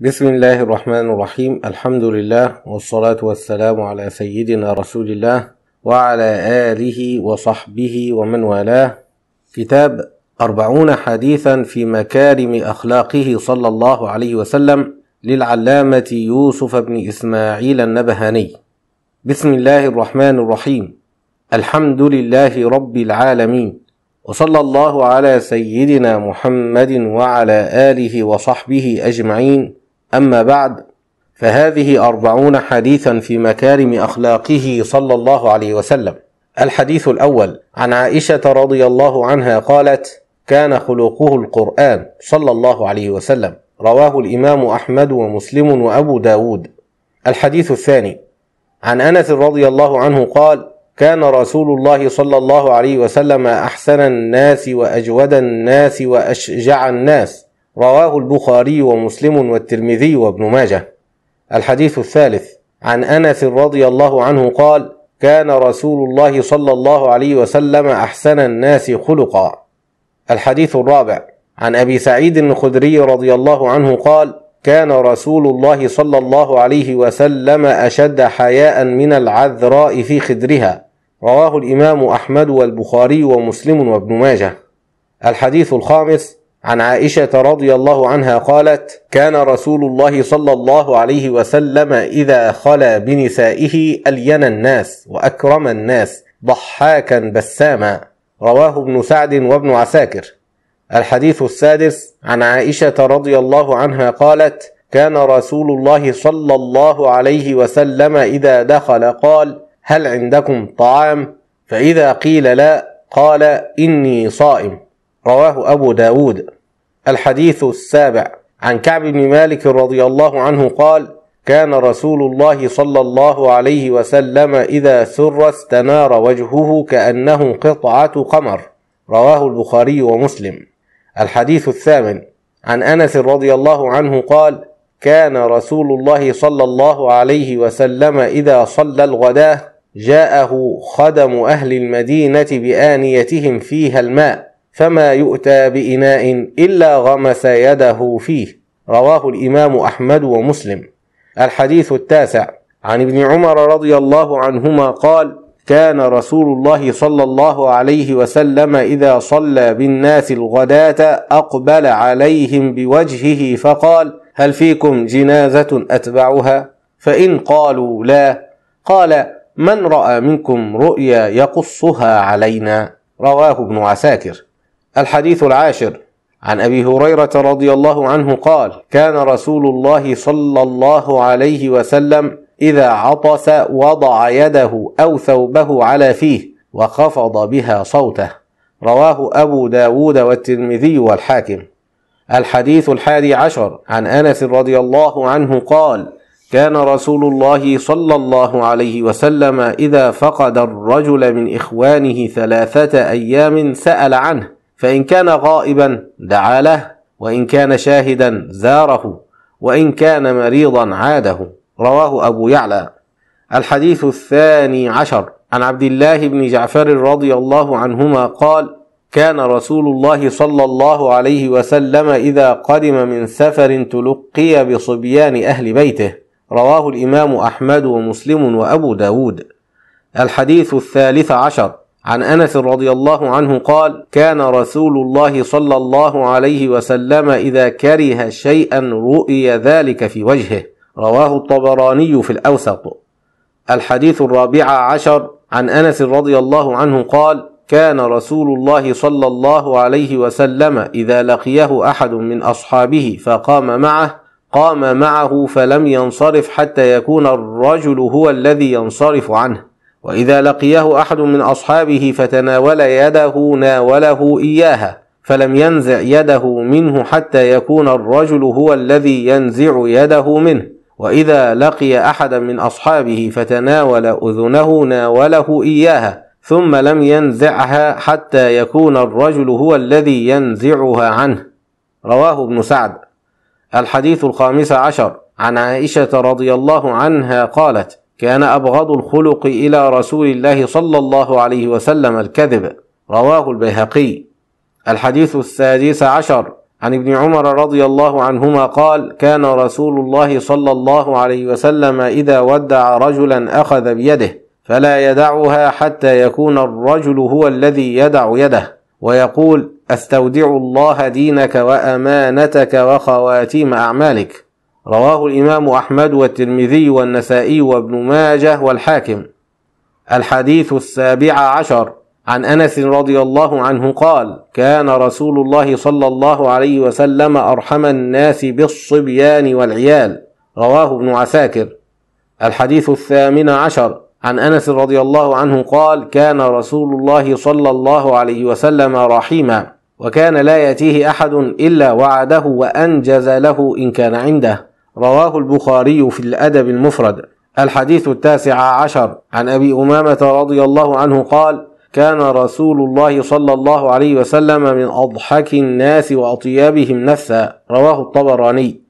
بسم الله الرحمن الرحيم الحمد لله والصلاة والسلام على سيدنا رسول الله وعلى آله وصحبه ومن والاه كتاب أربعون حديثا في مكارم أخلاقه صلى الله عليه وسلم للعلامة يوسف بن إسماعيل النبهاني بسم الله الرحمن الرحيم الحمد لله رب العالمين وصلى الله على سيدنا محمد وعلى آله وصحبه أجمعين أما بعد فهذه أربعون حديثا في مكارم أخلاقه صلى الله عليه وسلم الحديث الأول عن عائشة رضي الله عنها قالت كان خلقه القرآن صلى الله عليه وسلم رواه الإمام أحمد ومسلم وأبو داود الحديث الثاني عن أنس رضي الله عنه قال كان رسول الله صلى الله عليه وسلم أحسن الناس وأجود الناس وأشجع الناس رواه البخاري ومسلم والترمذي وابن ماجه الحديث الثالث عن انس رضي الله عنه قال كان رسول الله صلى الله عليه وسلم احسن الناس خلقا الحديث الرابع عن ابي سعيد الخدري رضي الله عنه قال كان رسول الله صلى الله عليه وسلم اشد حياء من العذراء في خدرها رواه الامام احمد والبخاري ومسلم وابن ماجه الحديث الخامس عن عائشة رضي الله عنها قالت: كان رسول الله صلى الله عليه وسلم إذا خلا بنسائه ألين الناس وأكرم الناس ضحاكا بساما رواه ابن سعد وابن عساكر. الحديث السادس عن عائشة رضي الله عنها قالت: كان رسول الله صلى الله عليه وسلم إذا دخل قال: هل عندكم طعام؟ فإذا قيل لا قال إني صائم. رواه أبو داود الحديث السابع عن كعب بن مالك رضي الله عنه قال كان رسول الله صلى الله عليه وسلم إذا سر استنار وجهه كأنه قطعة قمر رواه البخاري ومسلم الحديث الثامن عن أنس رضي الله عنه قال كان رسول الله صلى الله عليه وسلم إذا صلى الغداة جاءه خدم أهل المدينة بآنيتهم فيها الماء فما يؤتى بإناء إلا غمس يده فيه رواه الإمام أحمد ومسلم الحديث التاسع عن ابن عمر رضي الله عنهما قال كان رسول الله صلى الله عليه وسلم إذا صلى بالناس الغداة أقبل عليهم بوجهه فقال هل فيكم جنازة أتبعها فإن قالوا لا قال من رأى منكم رؤيا يقصها علينا رواه ابن عساكر الحديث العاشر عن ابي هريره رضي الله عنه قال كان رسول الله صلى الله عليه وسلم اذا عطس وضع يده او ثوبه على فيه وخفض بها صوته رواه ابو داود والترمذي والحاكم الحديث الحادي عشر عن انس رضي الله عنه قال كان رسول الله صلى الله عليه وسلم اذا فقد الرجل من اخوانه ثلاثه ايام سال عنه فإن كان غائبا دعا له وإن كان شاهدا زاره وإن كان مريضا عاده رواه أبو يعلى الحديث الثاني عشر عن عبد الله بن جعفر رضي الله عنهما قال كان رسول الله صلى الله عليه وسلم إذا قدم من سفر تلقي بصبيان أهل بيته رواه الإمام أحمد ومسلم وأبو داود الحديث الثالث عشر عن انس رضي الله عنه قال كان رسول الله صلى الله عليه وسلم اذا كره شيئا رؤي ذلك في وجهه رواه الطبراني في الاوسط الحديث الرابع عشر عن انس رضي الله عنه قال كان رسول الله صلى الله عليه وسلم اذا لقيه احد من اصحابه فقام معه قام معه فلم ينصرف حتى يكون الرجل هو الذي ينصرف عنه وإذا لقيه أحد من أصحابه فتناول يده ناوله إياها فلم ينزع يده منه حتى يكون الرجل هو الذي ينزع يده منه وإذا لقي أحدا من أصحابه فتناول أذنه ناوله إياها ثم لم ينزعها حتى يكون الرجل هو الذي ينزعها عنه رواه ابن سعد الحديث الخامس عشر عن عائشة رضي الله عنها قالت كان أبغض الخلق إلى رسول الله صلى الله عليه وسلم الكذب رواه البيهقي الحديث السادس عشر عن ابن عمر رضي الله عنهما قال كان رسول الله صلى الله عليه وسلم إذا ودع رجلا أخذ بيده فلا يدعها حتى يكون الرجل هو الذي يدع يده ويقول استودع الله دينك وأمانتك وخواتيم أعمالك رواه الإمام أحمد والترمذي والنسائي وابن ماجه والحاكم الحديث السابع عشر عن أنس رضي الله عنه قال كان رسول الله صلى الله عليه وسلم أرحم الناس بالصبيان والعيال رواه ابن عساكر الحديث الثامن عشر عن أنس رضي الله عنه قال كان رسول الله صلى الله عليه وسلم رحيما وكان لا يأتيه أحد إلا وعده وأنجز له إن كان عنده رواه البخاري في الأدب المفرد الحديث التاسع عشر عن أبي أمامة رضي الله عنه قال كان رسول الله صلى الله عليه وسلم من أضحك الناس وأطيابهم نفسا رواه الطبراني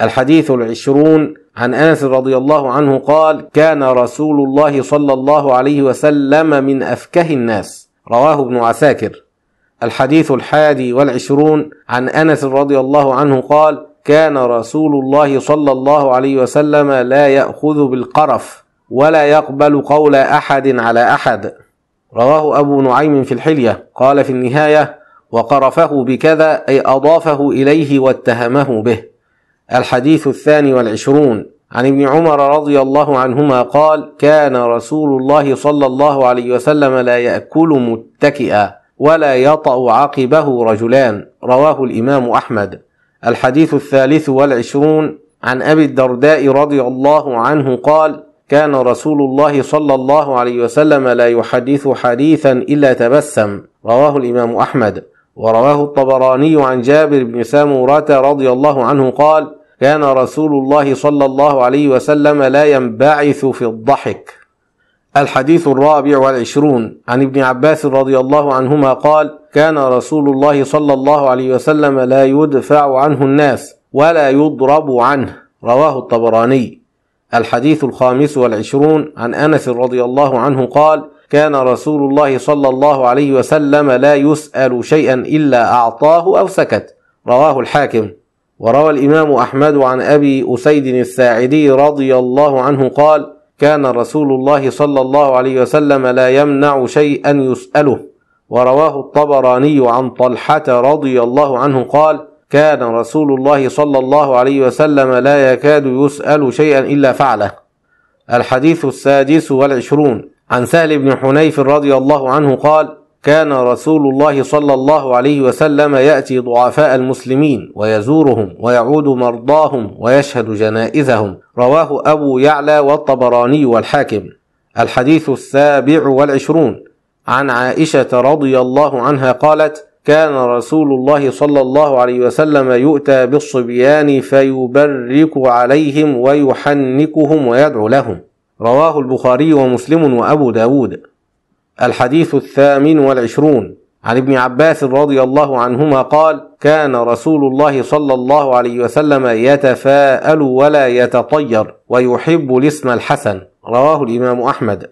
الحديث العشرون عن أنس رضي الله عنه قال كان رسول الله صلى الله عليه وسلم من أفكه الناس رواه ابن عساكر الحديث الحادي والعشرون عن أنس رضي الله عنه قال كان رسول الله صلى الله عليه وسلم لا ياخذ بالقرف ولا يقبل قول احد على احد رواه ابو نعيم في الحليه قال في النهايه وقرفه بكذا اي اضافه اليه واتهمه به الحديث الثاني والعشرون عن ابن عمر رضي الله عنهما قال كان رسول الله صلى الله عليه وسلم لا ياكل متكئا ولا يطا عقبه رجلان رواه الامام احمد الحديث الثالث والعشرون عن أبي الدرداء رضي الله عنه قال كان رسول الله صلى الله عليه وسلم لا يحدث حديثا إلا تبسم رواه الإمام أحمد ورواه الطبراني عن جابر بن سامورة رضي الله عنه قال كان رسول الله صلى الله عليه وسلم لا ينبعث في الضحك الحديث الرابع والعشرون عن ابن عباس رضي الله عنهما قال كان رسول الله صلى الله عليه وسلم لا يدفع عنه الناس ولا يضرب عنه رواه الطبراني الحديث الخامس والعشرون عن أنس رضي الله عنه قال كان رسول الله صلى الله عليه وسلم لا يسأل شيئا إلا أعطاه أو سكت رواه الحاكم وروى الإمام أحمد عن أبي أسيد الساعدي رضي الله عنه قال كان رسول الله صلى الله عليه وسلم لا يمنع شيئا يسأله ورواه الطبراني عن طلحة رضي الله عنه قال كان رسول الله صلى الله عليه وسلم لا يكاد يسأل شيئا إلا فعله الحديث السادس والعشرون عن سهل بن حنيف رضي الله عنه قال كان رسول الله صلى الله عليه وسلم ياتي ضعفاء المسلمين ويزورهم ويعود مرضاهم ويشهد جنائزهم رواه ابو يعلى والطبراني والحاكم الحديث السابع والعشرون عن عائشه رضي الله عنها قالت كان رسول الله صلى الله عليه وسلم يؤتى بالصبيان فيبرك عليهم ويحنكهم ويدعو لهم رواه البخاري ومسلم وابو داود الحديث الثامن والعشرون عن ابن عباس رضي الله عنهما قال كان رسول الله صلى الله عليه وسلم يتفاءل ولا يتطير ويحب الاسم الحسن رواه الامام احمد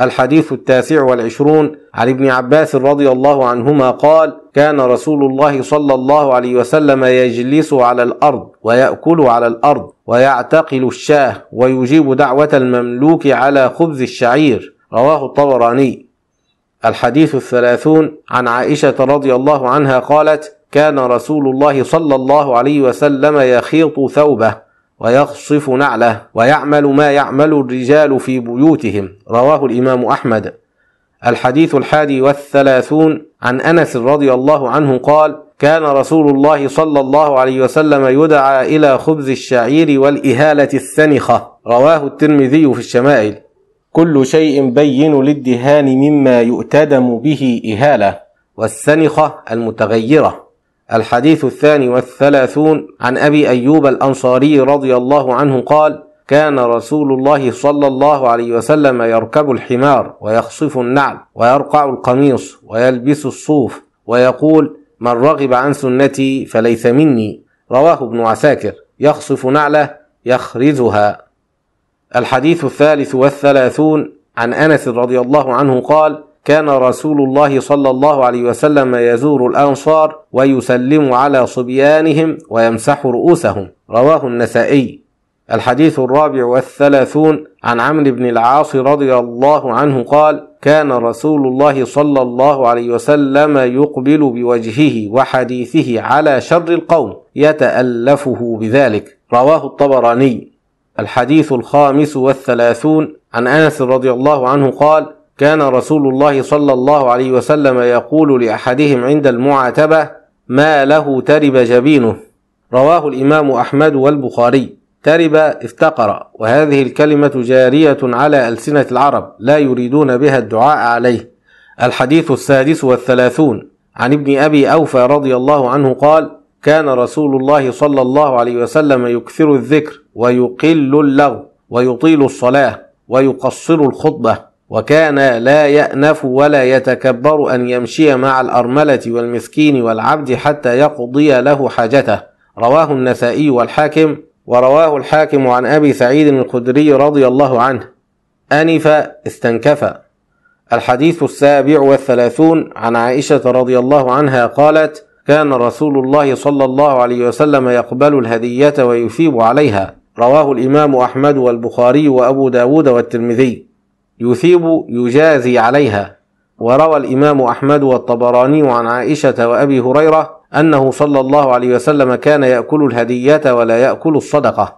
الحديث التاسع والعشرون عن ابن عباس رضي الله عنهما قال كان رسول الله صلى الله عليه وسلم يجلس على الارض وياكل على الارض ويعتقل الشاه ويجيب دعوه المملوك على خبز الشعير رواه الطبراني الحديث الثلاثون عن عائشة رضي الله عنها قالت كان رسول الله صلى الله عليه وسلم يخيط ثوبه ويخصف نعله ويعمل ما يعمل الرجال في بيوتهم رواه الإمام أحمد الحديث الحادي والثلاثون عن أنس رضي الله عنه قال كان رسول الله صلى الله عليه وسلم يدعى إلى خبز الشعير والإهالة السنخة رواه الترمذي في الشمائل كل شيء بين للدهان مما يؤتدم به إهالة والسنخة المتغيرة الحديث الثاني والثلاثون عن أبي أيوب الأنصاري رضي الله عنه قال كان رسول الله صلى الله عليه وسلم يركب الحمار ويخصف النعل ويرقع القميص ويلبس الصوف ويقول من رغب عن سنتي فليس مني رواه ابن عساكر يخصف نعله يخرزها الحديث الثالث والثلاثون عن أنس رضي الله عنه قال كان رسول الله صلى الله عليه وسلم يزور الأنصار ويسلم على صبيانهم ويمسح رؤوسهم رواه النسائي الحديث الرابع والثلاثون عن عمرو بن العاص رضي الله عنه قال كان رسول الله صلى الله عليه وسلم يقبل بوجهه وحديثه على شر القوم يتألفه بذلك رواه الطبراني الحديث الخامس والثلاثون عن انس رضي الله عنه قال كان رسول الله صلى الله عليه وسلم يقول لاحدهم عند المعاتبه ما له ترب جبينه رواه الامام احمد والبخاري ترب افتقر وهذه الكلمه جاريه على السنه العرب لا يريدون بها الدعاء عليه الحديث السادس والثلاثون عن ابن ابي اوفى رضي الله عنه قال كان رسول الله صلى الله عليه وسلم يكثر الذكر ويقل اللغو ويطيل الصلاة ويقصر الخطبة وكان لا يأنف ولا يتكبر أن يمشي مع الأرملة والمسكين والعبد حتى يقضي له حاجته رواه النسائي والحاكم ورواه الحاكم عن أبي سعيد الخدري رضي الله عنه أنف استنكف الحديث السابع والثلاثون عن عائشة رضي الله عنها قالت كان رسول الله صلى الله عليه وسلم يقبل الهدية ويثيب عليها رواه الإمام أحمد والبخاري وأبو داود والترمذي يثيب يجازي عليها وروى الإمام أحمد والطبراني عن عائشة وأبي هريرة أنه صلى الله عليه وسلم كان يأكل الهدية ولا يأكل الصدقة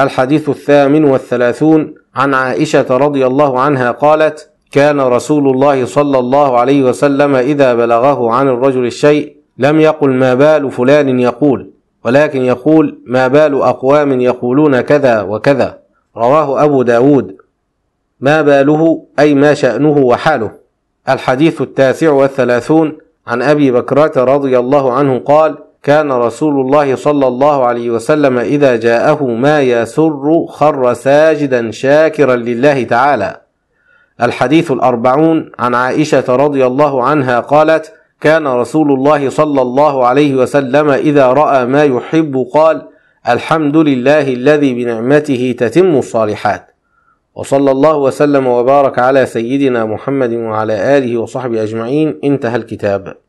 الحديث الثامن والثلاثون عن عائشة رضي الله عنها قالت كان رسول الله صلى الله عليه وسلم إذا بلغه عن الرجل الشيء لم يقل ما بال فلان يقول ولكن يقول ما بال أقوام يقولون كذا وكذا رواه أبو داود ما باله أي ما شأنه وحاله الحديث التاسع والثلاثون عن أبي بكرة رضي الله عنه قال كان رسول الله صلى الله عليه وسلم إذا جاءه ما يسر خر ساجدا شاكرا لله تعالى الحديث الأربعون عن عائشة رضي الله عنها قالت كان رسول الله صلى الله عليه وسلم إذا رأى ما يحب قال الحمد لله الذي بنعمته تتم الصالحات وصلى الله وسلم وبارك على سيدنا محمد وعلى آله وصحبه أجمعين انتهى الكتاب